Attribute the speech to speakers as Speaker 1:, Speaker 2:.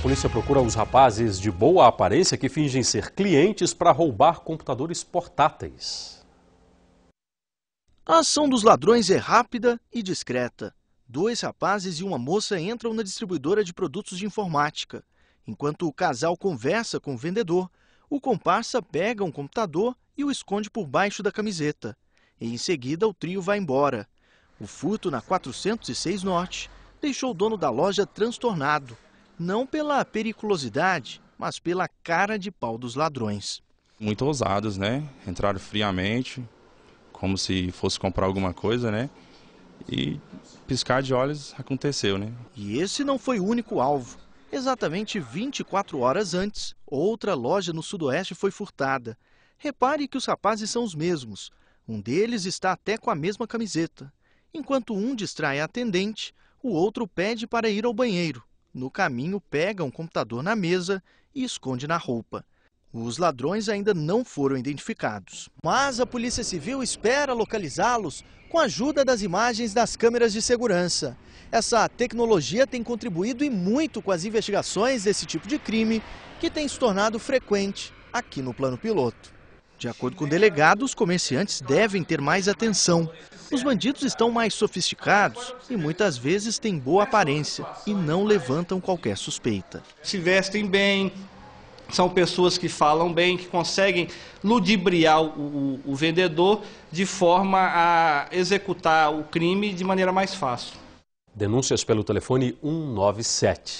Speaker 1: A polícia procura os rapazes de boa aparência que fingem ser clientes para roubar computadores portáteis. A ação dos ladrões é rápida e discreta. Dois rapazes e uma moça entram na distribuidora de produtos de informática. Enquanto o casal conversa com o vendedor, o comparsa pega um computador e o esconde por baixo da camiseta. E em seguida, o trio vai embora. O furto na 406 Norte deixou o dono da loja transtornado não pela
Speaker 2: periculosidade,
Speaker 1: mas pela cara de pau dos ladrões.
Speaker 2: Muito ousados, né? Entraram friamente, como se fosse comprar alguma coisa, né? E piscar de olhos aconteceu, né? E esse não foi o único alvo. Exatamente
Speaker 1: 24 horas antes, outra loja no Sudoeste foi furtada. Repare que os rapazes são os mesmos. Um deles está até com a mesma camiseta. Enquanto um distrai a atendente, o outro pede para ir ao banheiro. No caminho, pega um computador na mesa e esconde na roupa. Os ladrões ainda não foram identificados. Mas a Polícia Civil espera localizá-los com a ajuda das imagens das câmeras de segurança. Essa tecnologia tem contribuído e muito com as investigações desse tipo de crime, que tem se tornado frequente aqui no plano piloto. De acordo com o delegado, os comerciantes devem ter mais atenção. Os bandidos estão mais sofisticados e muitas vezes têm boa aparência e não levantam qualquer suspeita.
Speaker 3: Se vestem bem, são pessoas que falam bem, que conseguem ludibriar o, o, o vendedor de forma a executar o crime de maneira mais fácil.
Speaker 1: Denúncias pelo telefone 197.